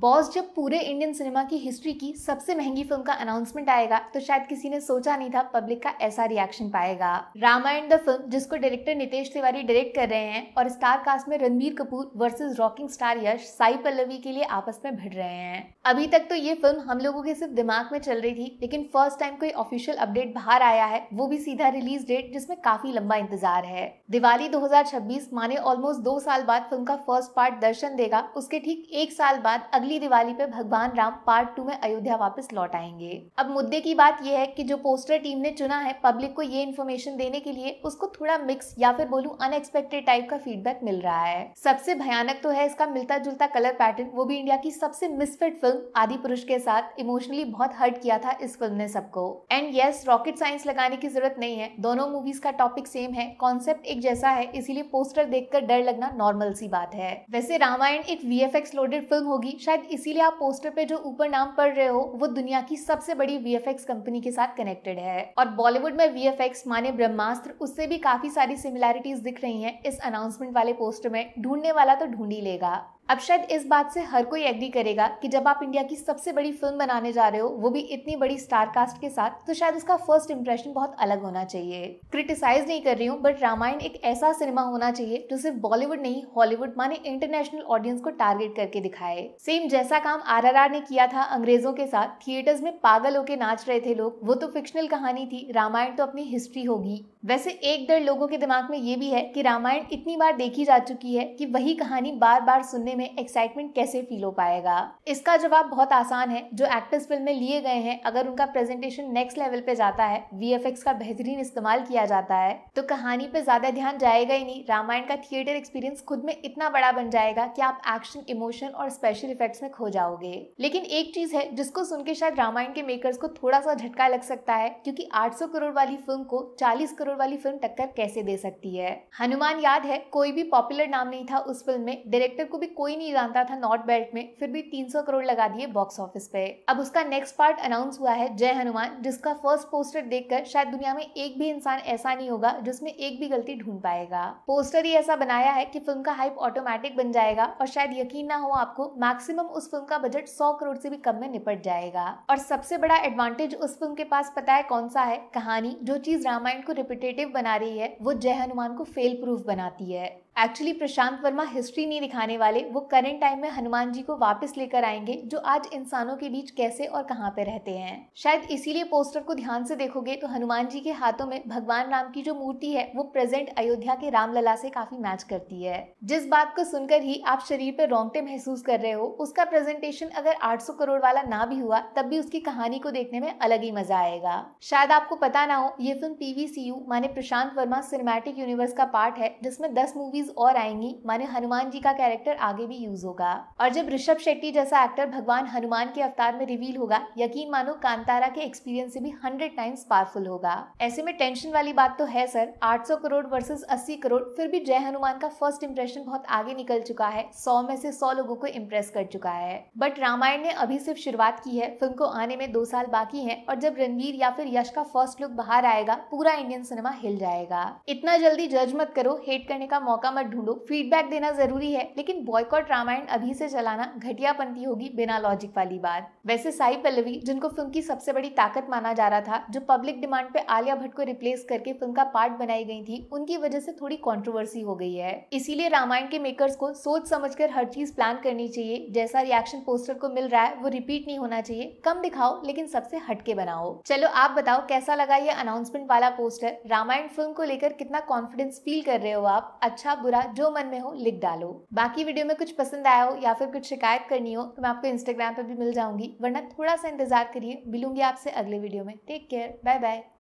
boss जब पूरे Indian cinema की हिस्ट्री की सबसे महंगी फिल्म का अनाउंसमेंट आएगा तो शायद किसी ने सोचा नहीं था पब्लिक का ऐसा रिएक्शन पाएगा रामायण द फिल्म जिसको डायरेक्टर नितेश तिवारी डायरेक्ट कर रहे हैं और स्टार कास्ट में Ranbir Kapoor versus rocking star Yash Sai Pallavi के लिए आपस में भिड़ रहे हैं अभी तक तो ये फिल्म हम लोगों के सिर्फ दिमाग में चल रही थी लेकिन फर्स्ट टाइम कोई ऑफिशियल अपडेट बाहर आया है वो भी सीधा रिलीज डेट जिसमें काफी लंबा इंतजार है दिवाली 2026 माने ऑलमोस्ट दो साल बाद फिल्म का फर्स्ट पार्ट दर्शन देगा उसके ठीक एक साल बाद अगले अगली दिवाली पे भगवान राम पार्ट टू में अयोध्या वापस लौट आएंगे अब मुद्दे की बात यह है कि जो पोस्टर टीम ने चुना है पब्लिक को ये इन्फॉर्मेशन देने के लिए उसको थोड़ा मिक्स या फिर बोलूँ अनएक्सपेक्टेड टाइप का फीडबैक मिल रहा है सबसे भयानक तो है इसका मिलता जुलता कलर पैटर्न वो भी इंडिया की सबसे मिसफिट फिल्म आदि पुरुष के साथ इमोशनली बहुत हर्ट किया था इस फिल्म ने सबको एंड यस रॉकेट साइंस लगाने की जरूरत नहीं है दोनों मूवीज का टॉपिक सेम है कॉन्सेप्ट एक जैसा है इसीलिए पोस्टर देखकर डर लगना नॉर्मल सी बात है वैसे रामायण एक वी लोडेड फिल्म होगी शायद शायद इसीलिए आप पोस्टर पे जो ऊपर नाम पढ़ रहे हो वो दुनिया की सबसे बड़ी वी कंपनी के साथ कनेक्टेड है और बॉलीवुड में वी माने ब्रह्मास्त्र उससे भी काफी सारी सिमिलैरिटीज दिख रही हैं इस अनाउंसमेंट वाले पोस्टर में ढूंढने वाला तो ढूंढ ही लेगा अब शायद इस बात से हर कोई एग्री करेगा कि जब आप इंडिया की सबसे बड़ी फिल्म बनाने जा रहे हो वो भी इतनी बड़ी स्टार कास्ट के साथ तो शायद उसका फर्स्ट इम्प्रेशन बहुत अलग होना चाहिए क्रिटिसाइज नहीं कर रही हूँ बट रामायण एक ऐसा सिनेमा होना चाहिए जो सिर्फ बॉलीवुड नहीं हॉलीवुड माने इंटरनेशनल ऑडियंस को टारगेट करके दिखाए सेम जैसा काम आर ने किया था अंग्रेजों के साथ थिएटर्स में पागल होके नाच रहे थे लोग वो तो फिक्शनल कहानी थी रामायण तो अपनी हिस्ट्री होगी वैसे एक डर लोगों के दिमाग में ये भी है कि रामायण इतनी बार देखी जा चुकी है कि वही कहानी बार बार सुनने में एक्साइटमेंट कैसे फील हो पाएगा इसका जवाब बहुत आसान है जो एक्टर्स फिल्म में लिए गए हैं अगर उनका प्रेजेंटेशन नेक्स्ट लेवल पे जाता है वी का बेहतरीन इस्तेमाल किया जाता है तो कहानी पे ज्यादा ध्यान जाएगा ही नहीं रामायण का थिएटर एक्सपीरियंस खुद में इतना बड़ा बन जाएगा की आप एक्शन इमोशन और स्पेशल इफेक्ट्स में खो जाओगे लेकिन एक चीज है जिसको सुन के शायद रामायण के मेकर्स को थोड़ा सा झटका लग सकता है क्योंकि 800 करोड़ वाली फिल्म को 40 करोड़ करोड़ वाली फिल्म टक्कर कैसे दे सकती है हनुमान याद है कोई भी पॉपुलर नाम नहीं था उस फिल्म में डायरेक्टर को भी कोई नहीं जानता था नॉर्थ बेल्ट में फिर भी 300 करोड़ लगा दिए बॉक्स ऑफिस पे अब उसका नेक्स्ट पार्ट अनाउंस हुआ है जय हनुमान जिसका फर्स्ट पोस्टर देखकर शायद दुनिया में एक भी इंसान ऐसा नहीं होगा जिसमें एक भी गलती ढूंढ पाएगा पोस्टर ही ऐसा बनाया है की फिल्म का हाइप ऑटोमेटिक बन जाएगा और शायद यकीन ना हो आपको मैक्सिमम उस फिल्म का बजट सौ करोड़ से भी कम में निपट जाएगा और सबसे बड़ा एडवांटेज उस फिल्म के पास पता है कौन सा है कहानी जो चीज रामायण को रिपीट कॉम्पिटेटिव बना रही है वो जय हनुमान को फेल प्रूफ बनाती है एक्चुअली प्रशांत वर्मा हिस्ट्री नहीं दिखाने वाले वो करंट टाइम में हनुमान जी को वापस लेकर आएंगे जो आज इंसानों के बीच कैसे और कहाँ पे रहते हैं शायद इसीलिए पोस्टर को ध्यान से देखोगे तो हनुमान जी के हाथों में भगवान राम की जो मूर्ति है वो प्रेजेंट अयोध्या के रामलला से काफी मैच करती है जिस बात को सुनकर ही आप शरीर पे रोंगटे महसूस कर रहे हो उसका प्रेजेंटेशन अगर सौ करोड़ वाला ना भी हुआ तब भी उसकी कहानी को देखने में अलग ही मजा आएगा शायद आपको पता ना हो ये फिल्म पीवीसीयू माने प्रशांत वर्मा सिनेमैटिक यूनिवर्स का पार्ट है जिसमें दस मूवीज मूवीज और आएंगी माने हनुमान जी का कैरेक्टर आगे भी यूज होगा और जब ऋषभ शेट्टी जैसा एक्टर भगवान हनुमान के अवतार में रिवील होगा यकीन मानो कांतारा के एक्सपीरियंस से भी हंड्रेड टाइम्स पावरफुल होगा ऐसे में टेंशन वाली बात तो है सर 800 करोड़ वर्सेस 80 करोड़ फिर भी जय हनुमान का फर्स्ट इम्प्रेशन बहुत आगे निकल चुका है सौ में से सौ लोगों को इम्प्रेस कर चुका है बट रामायण ने अभी सिर्फ शुरुआत की है फिल्म को आने में दो साल बाकी है और जब रणवीर या फिर यश का फर्स्ट लुक बाहर आएगा पूरा इंडियन सिनेमा हिल जाएगा इतना जल्दी जज मत करो हेट करने का मौका मत ढूंढो फीडबैक देना जरूरी है लेकिन बॉयकॉट रामायण अभी से चलाना घटियापंथी होगी बिना लॉजिक वाली बात वैसे साई पल्लवी जिनको फिल्म की सबसे बड़ी ताकत माना जा रहा था जो पब्लिक डिमांड पे आलिया भट्ट को रिप्लेस करके फिल्म का पार्ट बनाई गई थी उनकी वजह से थोड़ी कॉन्ट्रोवर्सी हो गई है इसीलिए रामायण के मेकर्स को सोच समझ हर चीज प्लान करनी चाहिए जैसा रिएक्शन पोस्टर को मिल रहा है वो रिपीट नहीं होना चाहिए कम दिखाओ लेकिन सबसे हटके बनाओ चलो आप बताओ कैसा लगा ये अनाउंसमेंट वाला पोस्टर रामायण फिल्म को लेकर कितना कॉन्फिडेंस फील कर रहे हो आप अच्छा बुरा जो मन में हो लिख डालो बाकी वीडियो में कुछ पसंद आया हो या फिर कुछ शिकायत करनी हो तो मैं आपको इंस्टाग्राम पर भी मिल जाऊंगी वरना थोड़ा सा इंतजार करिए मिलूंगी आपसे अगले वीडियो में टेक केयर बाय बाय